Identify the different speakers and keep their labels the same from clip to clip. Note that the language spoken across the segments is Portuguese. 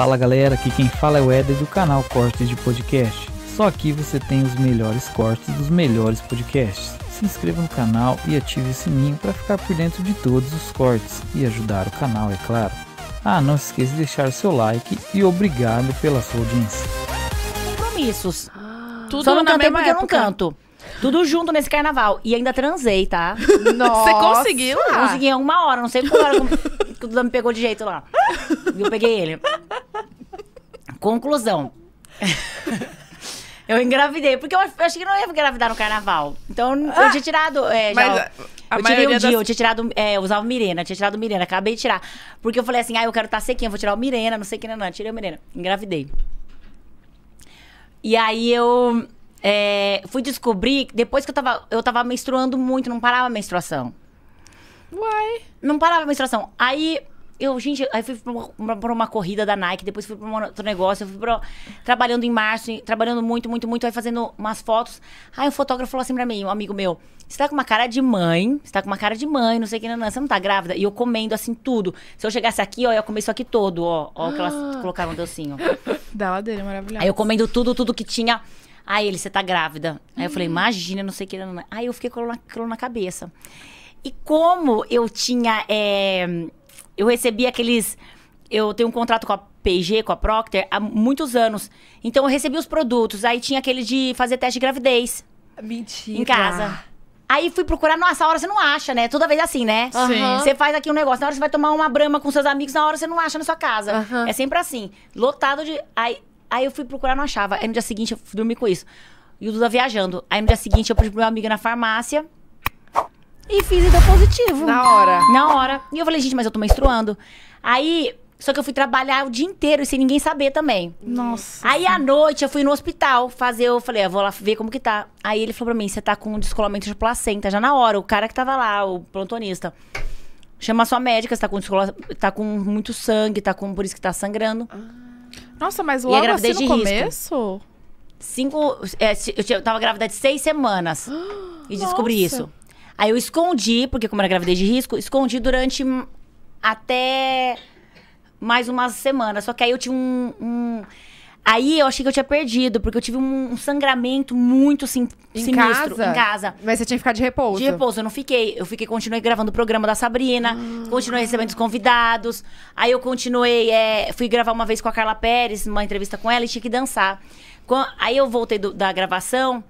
Speaker 1: Fala galera, aqui quem fala é o Eder do canal Cortes de Podcast. Só aqui você tem os melhores cortes dos melhores podcasts. Se inscreva no canal e ative o sininho para ficar por dentro de todos os cortes e ajudar o canal, é claro. Ah, não se esqueça de deixar o seu like e obrigado pela sua audiência. Compromissos. Tudo Só não na mesma porque época. eu não canto. Tudo junto nesse carnaval. E ainda transei, tá? Nossa. Você conseguiu? Consegui em uma hora, não sei qual hora que o Duda me pegou de jeito lá. E eu peguei ele. Conclusão. Eu engravidei, porque eu achei que não ia engravidar no carnaval. Então eu ah, tinha tirado. É, já, Mas, a, a eu tirei um das... dia, eu tinha tirado. É, eu usava Mirena, tinha tirado Mirena, acabei de tirar. Porque eu falei assim, ah, eu quero estar tá sequinha, vou tirar o Mirena, não sei o que, não, não. Tirei o Mirena. Engravidei. E aí eu é, fui descobrir, depois que eu tava. Eu tava menstruando muito, não parava a menstruação. Uai. Não parava a menstruação. Aí eu, gente, aí fui pra uma, pra uma, corrida da Nike, depois fui pra um outro negócio, eu fui pra, trabalhando em março, trabalhando muito, muito, muito, aí fazendo umas fotos. Aí o fotógrafo falou assim pra mim, um amigo meu, você tá com uma cara de mãe, você tá com uma cara de mãe, não sei o que, não, não, você não tá grávida? E eu comendo assim tudo. Se eu chegasse aqui, ó, eu ia comer isso aqui todo, ó. Ó, que elas colocaram um docinho. Da ladeira, maravilhosa. Aí eu comendo tudo, tudo que tinha. Aí ele, você tá grávida. Aí eu uhum. falei, imagina, não sei o que, não, não. Aí eu fiquei com na cabeça. E como eu tinha. É, eu recebi aqueles. Eu tenho um contrato com a PG, com a Procter, há muitos anos. Então eu recebi os produtos. Aí tinha aquele de fazer teste de gravidez. Mentira. Em casa. Aí fui procurar, nossa, a hora você não acha, né? Toda vez é assim, né? Sim. Você faz aqui um negócio, na hora você vai tomar uma brama com seus amigos, na hora você não acha na sua casa. Uhum. É sempre assim. Lotado de. Aí, aí eu fui procurar, não achava. Aí no dia seguinte eu dormi com isso. E o Duda viajando. Aí no dia seguinte eu pedi pra minha amiga na farmácia. E fiz e deu positivo. Na hora. Na hora. E eu falei, gente, mas eu tô menstruando. Aí, só que eu fui trabalhar o dia inteiro sem ninguém saber também. Nossa. Aí à noite eu fui no hospital fazer, eu falei, ah, vou lá ver como que tá. Aí ele falou pra mim, você tá com descolamento de placenta já na hora. O cara que tava lá, o plantonista. Chama sua médica, você tá com, descola... tá com muito sangue, tá com. Por isso que tá sangrando. Ah. Nossa, mas logo e assim no começo? Cinco. É, eu tava grávida de seis semanas. e descobri isso. Aí eu escondi, porque como era gravidez de risco, escondi durante até mais umas semanas. Só que aí eu tinha um, um. Aí eu achei que eu tinha perdido, porque eu tive um, um sangramento muito sim, em sinistro casa? em casa. Mas você tinha que ficar de repouso. De repouso, eu não fiquei. Eu fiquei, continuei gravando o programa da Sabrina, ah. continuei recebendo os convidados. Aí eu continuei, é, fui gravar uma vez com a Carla Pérez, uma entrevista com ela, e tinha que dançar. Aí eu voltei do, da gravação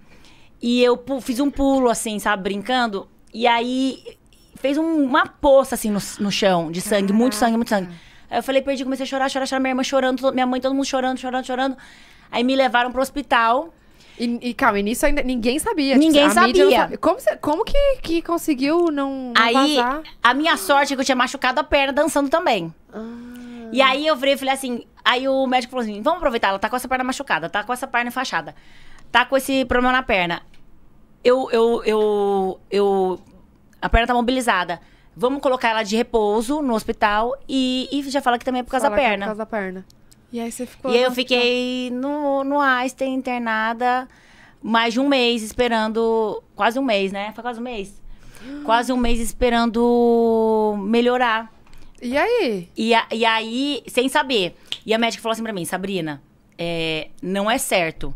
Speaker 1: e eu fiz um pulo, assim, sabe, brincando. E aí fez um, uma poça assim no, no chão, de sangue, Caraca. muito sangue, muito sangue. Aí eu falei, perdi, comecei a chorar, chorar, chorar, minha irmã chorando, minha mãe, todo mundo chorando, chorando, chorando. Aí me levaram pro hospital. E, e calma, e nisso ainda ninguém sabia. Tipo, ninguém tipo, sabia. sabia. Como, como que, que conseguiu não, não Aí, vazar? a minha sorte é que eu tinha machucado a perna dançando também. Ah. E aí eu virei e falei assim, aí o médico falou assim, vamos aproveitar, ela tá com essa perna machucada, tá com essa perna fachada, tá com esse problema na perna eu, eu, eu, eu a perna tá mobilizada. Vamos colocar ela de repouso no hospital e, e já fala que também é por causa fala da perna. É por causa da perna. E aí você ficou. E eu fiquei tá. no, no Einstein internada mais de um mês esperando. Quase um mês, né? Foi quase um mês. Quase um mês esperando melhorar. E aí? E, a, e aí, sem saber. E a médica falou assim pra mim, Sabrina, é, não é certo.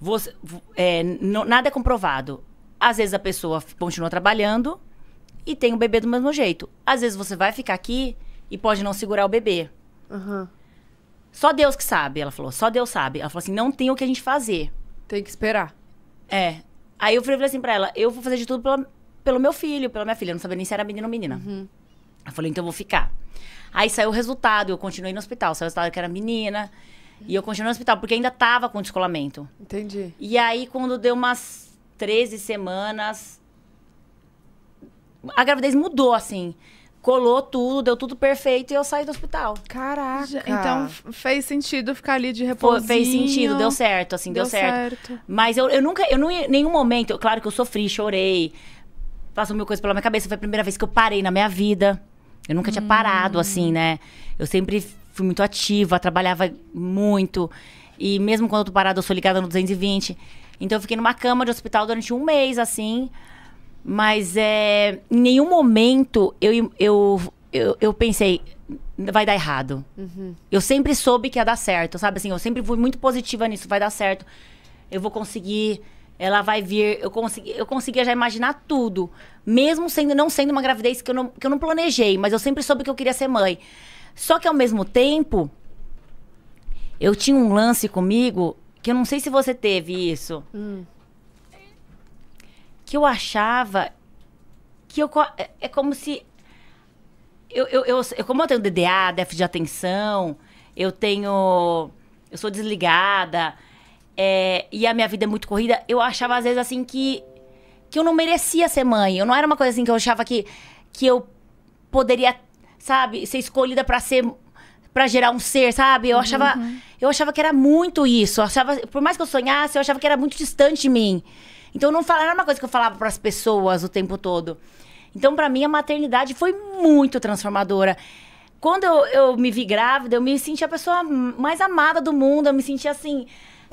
Speaker 1: Você, é, nada é comprovado. Às vezes a pessoa continua trabalhando e tem o bebê do mesmo jeito. Às vezes você vai ficar aqui e pode não segurar o bebê. Uhum. Só Deus que sabe, ela falou. Só Deus sabe. Ela falou assim: não tem o que a gente fazer. Tem que esperar. É. Aí eu falei assim pra ela: eu vou fazer de tudo pela, pelo meu filho, pela minha filha. Eu não sabia nem se era menino ou menina. Uhum. falou, então eu vou ficar. Aí saiu o resultado, eu continuei no hospital. Saiu o resultado que era menina. E eu continuei no hospital, porque ainda tava com descolamento. Entendi. E aí, quando deu umas 13 semanas, a gravidez mudou, assim. Colou tudo, deu tudo perfeito e eu saí do hospital. Caraca. Então fez sentido ficar ali de repouso. Fez sentido, deu certo, assim, deu, deu certo. certo. Mas eu, eu nunca, eu não em nenhum momento, claro que eu sofri, chorei, passou mil coisas pela minha cabeça. Foi a primeira vez que eu parei na minha vida. Eu nunca hum. tinha parado, assim, né? Eu sempre fui muito ativa, trabalhava muito. E mesmo quando eu tô parada, eu sou ligada no 220. Então eu fiquei numa cama de hospital durante um mês, assim. Mas é, em nenhum momento eu, eu, eu, eu pensei, vai dar errado. Uhum. Eu sempre soube que ia dar certo, sabe? Assim, eu sempre fui muito positiva nisso, vai dar certo. Eu vou conseguir, ela vai vir. Eu, consegui, eu conseguia já imaginar tudo. Mesmo sendo, não sendo uma gravidez que eu não, que eu não planejei, mas eu sempre soube que eu queria ser mãe. Só que ao mesmo tempo, eu tinha um lance comigo que eu não sei se você teve isso. Hum. Que eu achava que eu. É, é como se. Eu, eu, eu, como eu tenho DDA, déficit de atenção, eu tenho. Eu sou desligada. É, e a minha vida é muito corrida. Eu achava, às vezes, assim, que. Que eu não merecia ser mãe. Eu não era uma coisa assim que eu achava que. Que eu poderia sabe, ser escolhida para ser para gerar um ser, sabe? Eu achava uhum. eu achava que era muito isso. achava, por mais que eu sonhasse, eu achava que era muito distante de mim. Então não falava, era uma coisa que eu falava para as pessoas o tempo todo. Então para mim a maternidade foi muito transformadora. Quando eu, eu me vi grávida, eu me senti a pessoa mais amada do mundo, eu me senti assim,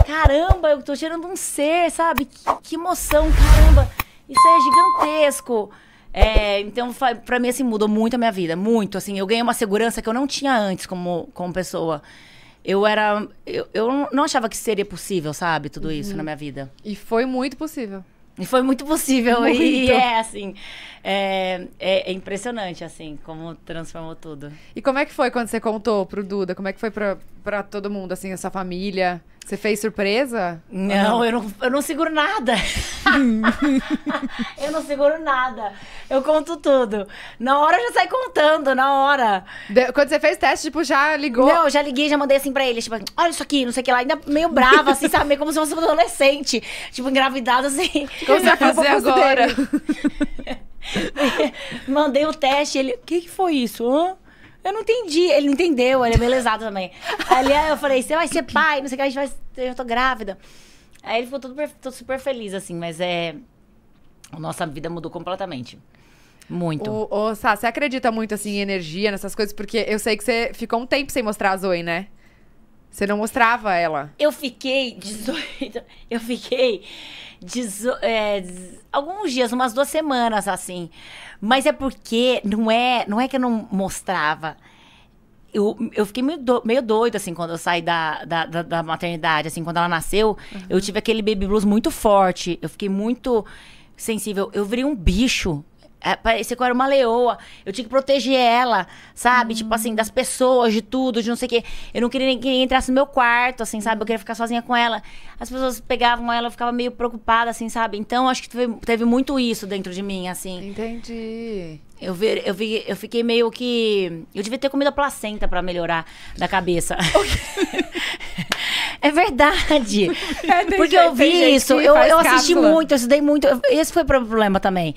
Speaker 1: caramba, eu tô gerando um ser, sabe? Que, que emoção, caramba. Isso é gigantesco. É, então, para mim, assim, mudou muito a minha vida. Muito, assim. Eu ganhei uma segurança que eu não tinha antes como, como pessoa. Eu era... Eu, eu não achava que seria possível, sabe? Tudo isso uhum. na minha vida. E foi muito possível. E foi muito possível. Muito. E é, assim... É, é, é, impressionante, assim, como transformou tudo. E como é que foi quando você contou pro Duda? Como é que foi pra, pra todo mundo, assim, essa família? Você fez surpresa? Não, não, Eu, não eu não seguro nada. eu não seguro nada. Eu conto tudo. Na hora eu já saí contando, na hora. De... quando você fez teste, tipo, já ligou? Não, eu já liguei, já mandei assim pra ele. tipo, olha isso aqui, não sei o que lá. Ainda meio brava, assim, sabe? como se fosse um adolescente. Tipo, engravidado, assim. O que você vai fazer agora? mandei o teste, ele, o que, que foi isso? Hã? Eu não entendi. Ele não entendeu, ele é belezado também. Aí eu falei, você vai ser pai, não sei o que, a gente vai. Eu tô grávida. Aí ele ficou todo, todo super feliz, assim, mas é. nossa vida mudou completamente. Muito. ô Sá, você acredita muito assim, em energia, nessas coisas? Porque eu sei que você ficou um tempo sem mostrar a Zoe, né? Você não mostrava ela? Eu fiquei 18. Eu fiquei. Dezo, é, alguns dias, umas duas semanas assim. Mas é porque não é, não é que eu não mostrava. Eu, eu fiquei meio, do, meio doido, assim, quando eu saí da, da, da, da maternidade, assim, quando ela nasceu, uhum. eu tive aquele baby blues muito forte. Eu fiquei muito sensível. Eu virei um bicho. É, parecia que eu era uma leoa. Eu tinha que proteger ela, sabe? Tipo assim, hum. das pessoas, de tudo, de não sei o quê. Eu não queria que ninguém entrasse no meu quarto, assim, sabe? Eu queria ficar sozinha com ela. As pessoas pegavam ela, eu ficava meio preocupada, assim, sabe? Então, acho que teve, teve muito isso dentro de mim, assim. Entendi. Eu, vi, eu, vi, eu fiquei meio que. Eu devia ter comido a placenta para melhorar da cabeça. é verdade. É, Porque gente, eu vi isso. Eu, eu assisti muito, eu estudei muito. Esse foi o problema também.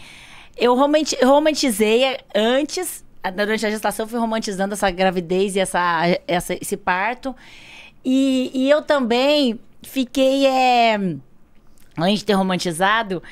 Speaker 1: Eu romantizei antes, durante a gestação, fui romantizando essa gravidez e essa, essa esse parto. E, e, eu também fiquei, é, antes de ter romantizado,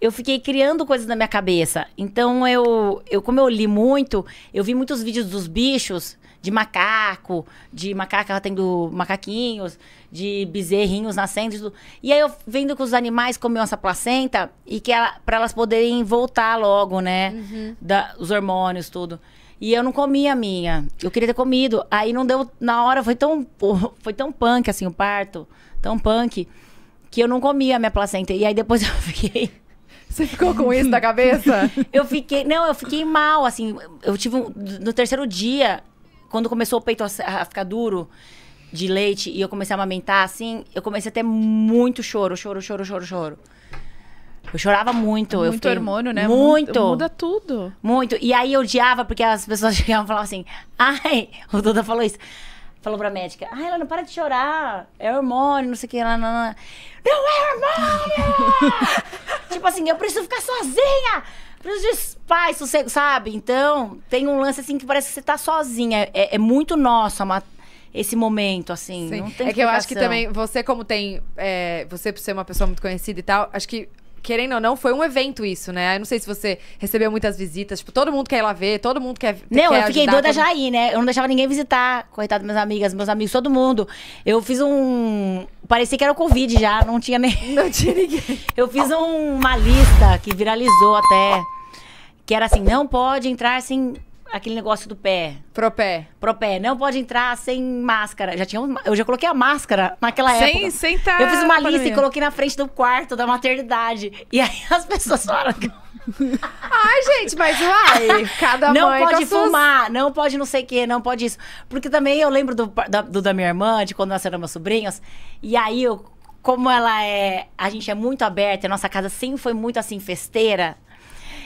Speaker 1: eu fiquei criando coisas na minha cabeça. Então, eu, eu como eu li muito, eu vi muitos vídeos dos bichos de macaco, de macaca tendo macaquinhos, de bezerrinhos nascendo. E aí eu vendo que os animais comiam essa placenta e que ela, elas poderem voltar logo, né? Uhum. Da, os hormônios, tudo. E eu não comia a minha. Eu queria ter comido. Aí não deu. Na hora foi tão, foi tão punk, assim, o parto. Tão punk. Que eu não comia a minha placenta. E aí depois eu fiquei. Você ficou com isso na cabeça? eu fiquei. Não, eu fiquei mal, assim. Eu tive um, No terceiro dia, quando começou o peito a, a ficar duro de leite e eu comecei a amamentar, assim, eu comecei a ter muito choro, choro, choro, choro, choro. Eu chorava muito. Muito eu fiquei, hormônio, né? Muito. Muda tudo. Muito. E aí eu odiava, porque as pessoas chegavam e falavam assim, ai, o Duda falou isso. Falou pra médica, ai, ela não para de chorar, é hormônio, não sei o que. Ela, não, não. não é hormônio! tipo assim, eu preciso ficar sozinha! Os pais, você sabe? Então, tem um lance assim que parece que você tá sozinha. É, é muito nosso esse momento, assim. Sim. Não tem É que eu acho que também, você como tem... É, você por ser uma pessoa muito conhecida e tal, acho que querendo ou não, foi um evento isso, né? Eu não sei se você recebeu muitas visitas. Tipo, todo mundo quer ir lá ver, todo mundo quer. Não, quer eu fiquei doida todo... já aí, né? Eu não deixava ninguém visitar. Coitado, das minhas amigas, meus amigos, todo mundo. Eu fiz um. Parecia que era o Covid já, não tinha nem. Não tinha ninguém. Eu fiz um... uma lista que viralizou até. Que era assim, não pode entrar sem aquele negócio do pé. Pro pé. Pro pé. Não pode entrar sem máscara. Já tinha eu já coloquei a máscara naquela sem, época. Sem tá Eu fiz uma lista minha. e coloquei na frente do quarto da maternidade. E aí as pessoas falaram. Ai, gente, mas uai, cada não mãe. Não pode fumar, suas... não pode não sei o quê, não pode isso. Porque também eu lembro do, da, do, da minha irmã, de quando nasceram meus sobrinhos. E aí eu. Como ela é. A gente é muito aberta, a nossa casa sempre foi muito assim, festeira.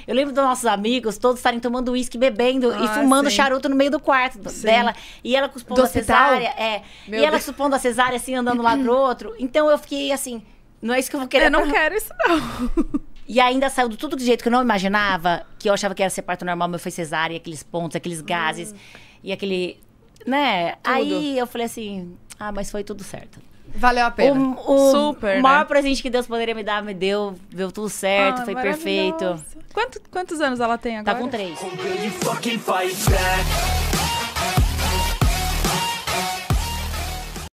Speaker 1: Eu lembro dos nossos amigos todos estarem tomando uísque, bebendo ah, e fumando sim. charuto no meio do quarto sim. dela. E ela supondo a cesárea. É. e ela Deus. supondo a cesárea, assim, andando um lado pro outro. Então eu fiquei assim, não é isso que eu vou querer. Eu não pra... quero isso, não. E ainda saiu tudo do jeito que eu não imaginava, que eu achava que era ser parto normal, mas foi cesárea, aqueles pontos, aqueles gases hum. e aquele. Né? Tudo. Aí eu falei assim: ah, mas foi tudo certo. Valeu a pena. O, o Super, né? maior né? presente que Deus poderia me dar, me deu. Deu tudo certo, ah, foi perfeito. Quanto, quantos anos ela tem tá agora? Tá com três.